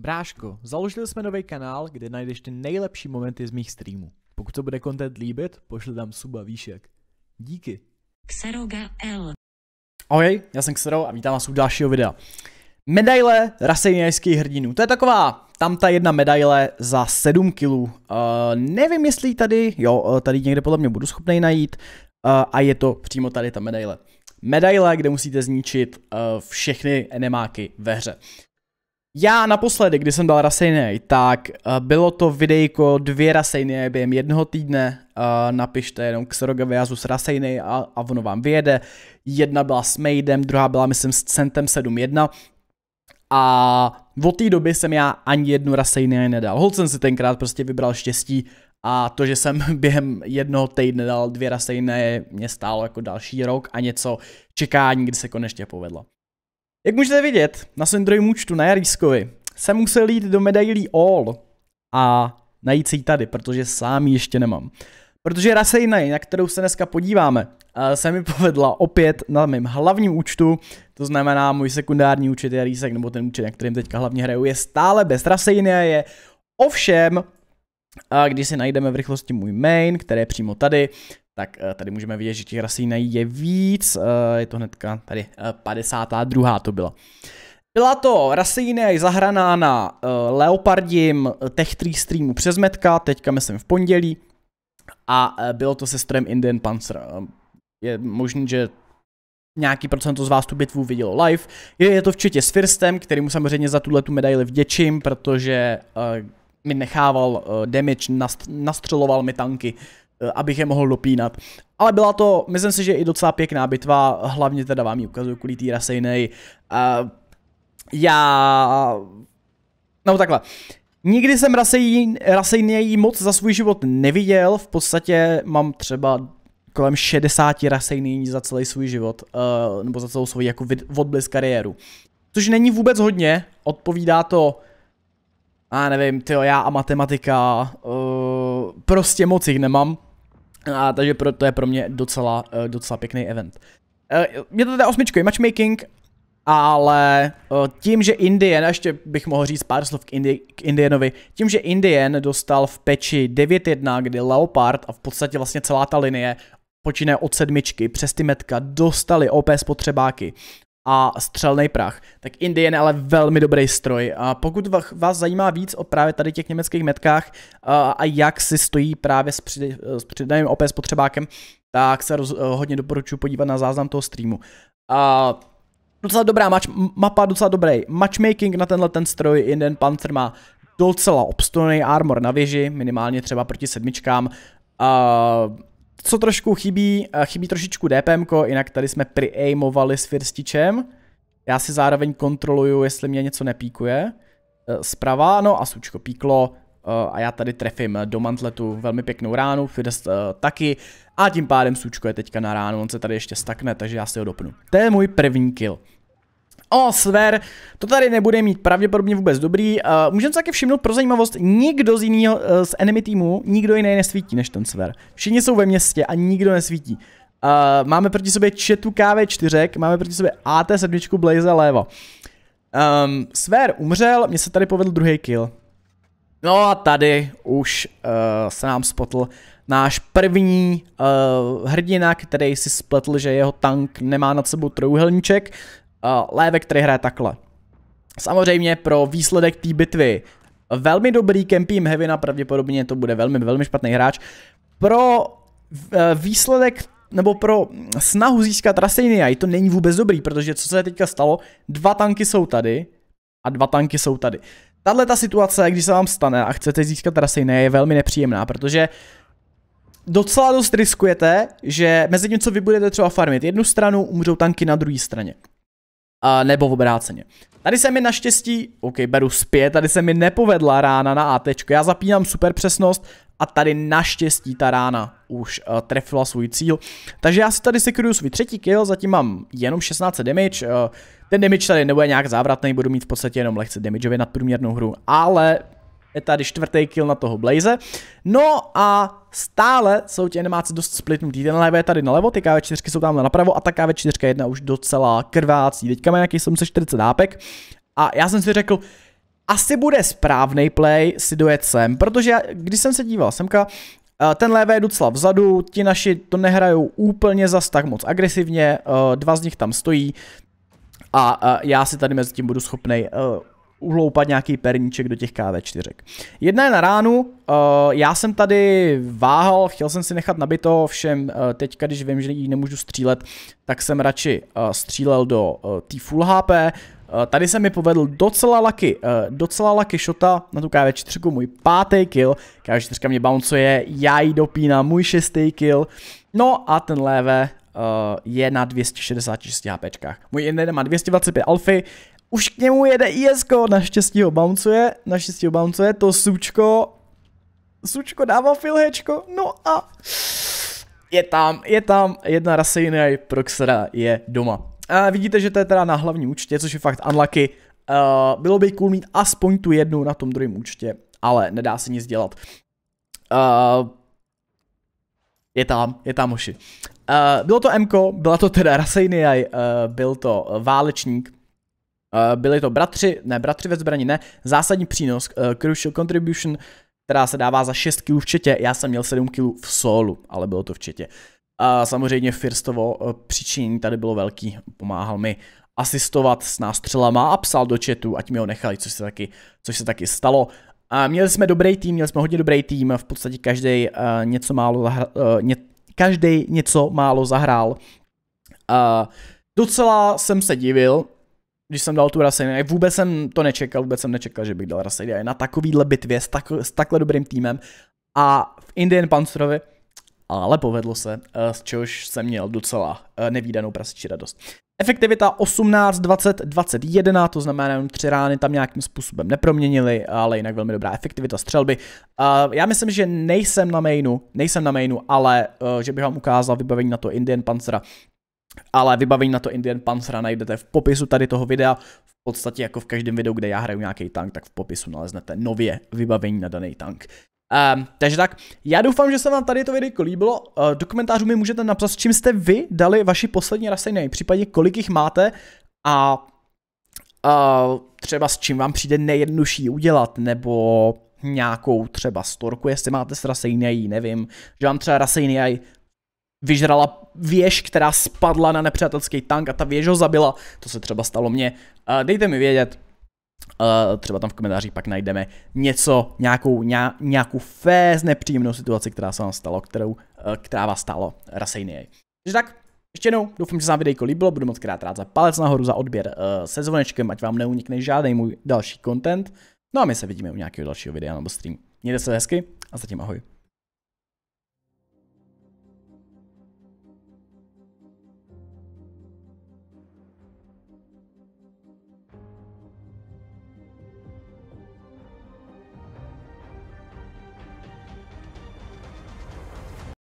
Bráško, založili jsme nový kanál, kde najdeš ty nejlepší momenty z mých streamů. Pokud to bude content líbit, pošli tam suba výšek. Díky. Xeroga L. Ahoj, já jsem Xero a vítám vás u dalšího videa. Medaile rasejnějských hrdinů. To je taková tam ta jedna medaile za 7 kilů. Uh, nevím, jestli tady, jo, eh, tady někde podle mě budu schopný najít. Uh, a je to přímo tady ta medaile. Medaile, kde musíte zničit uh, všechny enemáky ve hře. Já naposledy, kdy jsem dal rasejny, tak uh, bylo to videjko dvě rasejny. během jednoho týdne. Uh, napište jenom Xerogavi Asus rasejny a, a ono vám vyjede. Jedna byla s Maidem, druhá byla myslím s Centem 7.1. A od té doby jsem já ani jednu Rasejnej nedal. Holcem jsem si tenkrát prostě vybral štěstí a to, že jsem během jednoho týdne dal dvě rasejny, mě stálo jako další rok a něco čekání, kdy se konečně povedlo. Jak můžete vidět, na svém druhém účtu na Jarískovi jsem musel jít do medailí All a najít si ji tady, protože sám ji ještě nemám. Protože rasejnej, na kterou se dneska podíváme, se mi povedla opět na mém hlavním účtu, to znamená můj sekundární účet Jarísek, nebo ten účet, na kterým teďka hlavně hraju, je stále bez rasejny je ovšem, a když si najdeme v rychlosti můj main, který je přímo tady, tak eh, tady můžeme vidět, že těch rasínají je víc, eh, je to hnedka tady 52. Eh, to byla. Byla to rasejné zahraná na leopardím Tech 3 streamu přes Metka, teďka myslím v pondělí, a bylo to se strojem Indian Panzer. Je možný, že nějaký procento z vás tu bitvu vidělo live. Je to včetně s Firstem, kterýmu samozřejmě za tuhle tu medaili vděčím, protože mi nechával damage, nastřeloval mi tanky, Eh, abych je mohl dopínat. Ale byla to, myslím si, že i docela pěkná bitva, hlavně teda vám ji ukazuju kvůli té Rasejnej. Uh, eh, já... No takhle. Nikdy jsem Rasejnej moc za svůj život neviděl, v podstatě mám třeba kolem 60 Rasejnej za celý svůj život, uh, nebo za celou svou jako odbliz kariéru. Což není vůbec hodně, odpovídá to a nevím, tyjo, já a matematika, uh, prostě moc jich nemám. A takže pro, to je pro mě docela, eh, docela pěkný event. Eh, je to teda osmičkový matchmaking, ale eh, tím, že Indien, ještě bych mohl říct pár slov k, Indi, k Indienovi, tím, že Indien dostal v peči 9-1, kdy Leopard a v podstatě vlastně celá ta linie počínaje od sedmičky přes ty metka dostali OP spotřebáky a střelný prach. Tak Indian je ale velmi dobrý stroj. A pokud vás zajímá víc o právě tady těch německých metkách a jak si stojí právě s, při, s přidaným OP spotřebákem, tak se roz, hodně doporučuji podívat na záznam toho streamu. A docela dobrá match, mapa, docela dobrý matchmaking na tenhle ten stroj. Indian panzer má docela obstojný armor na věži, minimálně třeba proti sedmičkám. A co trošku chybí, eh, chybí trošičku DPM, jinak tady jsme priaimovali s firstičem. Já si zároveň kontroluju, jestli mě něco nepíkuje. Eh, zprava, no a sučko píklo eh, a já tady trefím do mantletu velmi pěknou ránu, First taky a tím pádem sučko je teďka na ránu, on se tady ještě stakne, takže já si ho dopnu. To je můj první kill o sver, to tady nebude mít pravděpodobně vůbec dobrý. Uh, Můžeme se taky všimnout pro zajímavost, nikdo z jiného uh, z enemy týmu, nikdo jiný nesvítí než ten sver. Všichni jsou ve městě a nikdo nesvítí. Uh, máme proti sobě Četu KV4, máme proti sobě AT7 Blaze Levo. Um, ehm, sver umřel, mně se tady povedl druhý kill. No a tady už uh, se nám spotl náš první uh, hrdina, který si spletl, že jeho tank nemá nad sebou trojuhelníček. Eh, lévek, který hraje takhle. Samozřejmě pro výsledek té bitvy velmi dobrý Kempím Hevina, pravděpodobně to bude velmi, velmi špatný hráč. Pro eh, výsledek nebo pro snahu získat i to není vůbec dobrý, protože co se teďka stalo, dva tanky jsou tady a dva tanky jsou tady. Tahle ta situace, když se vám stane a chcete získat Rasenia, je velmi nepříjemná, protože docela dost riskujete, že mezi tím, co vy budete třeba farmit jednu stranu, umřou tanky na druhé straně. A nebo v obráceně. Tady se mi naštěstí, ok, beru zpět, tady se mi nepovedla rána na AT. Já zapínám super přesnost a tady naštěstí ta rána už uh, trefila svůj cíl. Takže já si tady sekruju svůj třetí kill, zatím mám jenom 16 damage. Uh, ten damage tady nebude nějak závratný, budu mít v podstatě jenom lehce damageově nadprůměrnou hru, ale je tady čtvrtý kill na toho Blaze. No a stále jsou ti animáci dost splitnutý. Ten levé je tady nalevo, ty KV4 jsou tam napravo a ta KV4 jedna už docela krvácí. Teďka má nějaký 740 dápek a já jsem si řekl, asi bude správný play si dojet sem, protože já, když jsem se díval semka, eh, ten levé je docela vzadu, ti naši to nehrajou úplně zas tak moc agresivně, eh, dva z nich tam stojí a eh, já si tady mezi tím budu schopnej uhloupat nějaký perníček do těch KV4. Jedna je na ránu, eh, já jsem tady váhal, chtěl jsem si nechat nabito, všem eh, teďka, když vím, že ji nemůžu střílet, tak jsem radši eh, střílel do té full HP, Tady se mi povedl docela laky, docela laky shota na tu KV4, můj pátý kill, KV4 mě bouncuje, já jí dopínám, můj šestý kill, no a ten léve je na 266 HP. Můj jeden má 225 alfy už k němu jede ISK, naštěstí ho bouncuje, naštěstí ho bouncuje, to sučko, sučko dává filhečko, no a je tam, je tam jedna rasejna, Proxera je doma. A vidíte, že to je teda na hlavním účtě, což je fakt unlucky, Uh, bylo by cool mít aspoň tu jednu na tom druhém účtě, ale nedá se nic dělat. Uh, je tam, je tam hoši. Uh, bylo to Mko, byla to teda Rasejny, uh, byl to válečník, Eh, byli to bratři, ne bratři ve zbraní, ne, zásadní přínos, eh, crucial contribution, která se dává za 6 kg v četě, já jsem měl 7 kg v solu, ale bylo to v četě. A eh, samozřejmě Firstovo přičinění tady bylo velký, pomáhal mi asistovat s nástřelama a psal do chatu, ať mi ho nechali, což se taky, což se taky stalo. A měli jsme dobrý tým, měli jsme hodně dobrý tým, v podstatě každý uh, něco málo uh, ně- každý něco málo zahrál. Uh, docela jsem se divil, když jsem dal tu Rasejna. Vůbec jsem to nečekal, vůbec jsem nečekal, že bych dal Rasejna na takovýhle bitvě s, tak, s takhle dobrým týmem a v Indian Pancerovi, ale povedlo se, eh, z čehož jsem měl docela eh, nevýdanou prasečí radost. Efektivita 18, 20, 21, to znamená jenom tři rány tam nějakým způsobem neproměnili, ale jinak velmi dobrá efektivita střelby. Uh, já myslím, že nejsem na mainu, nejsem na mainu, ale uh, že bych vám ukázal vybavení na to Indian Panzera, ale vybavení na to Indian Panzer najdete v popisu tady toho videa, v podstatě jako v každém videu, kde já hraju nějaký tank, tak v popisu naleznete nově vybavení na daný tank. Um, takže tak, já doufám, že se vám tady to video líbilo. Uh, do komentářů mi můžete napsat, s čím jste vy dali vaši poslední rasiny, případně kolik jich máte a uh, třeba s čím vám přijde nejjednodušší udělat, nebo nějakou třeba storku, jestli máte s Rasejnej, nevím, že vám třeba Rasejnej vyžrala věž, která spadla na nepřátelský tank a ta věž ho zabila. To se třeba stalo mně. Eh, dejte mi vědět, Uh, třeba tam v komentářích pak najdeme něco, nějakou, ně, nějakou féz nepříjemnou situaci, která se vám stalo, kterou, uh, která vás stalo Rasejnie. Takže tak, ještě jednou, doufám, že se vám videjko líbilo, budu moc krát rád za palec nahoru, za odběr uh, se zvonečkem, ať vám neunikne žádný můj další content. No a my se vidíme u nějakého dalšího videa nebo stream. Mějte se hezky a zatím ahoj.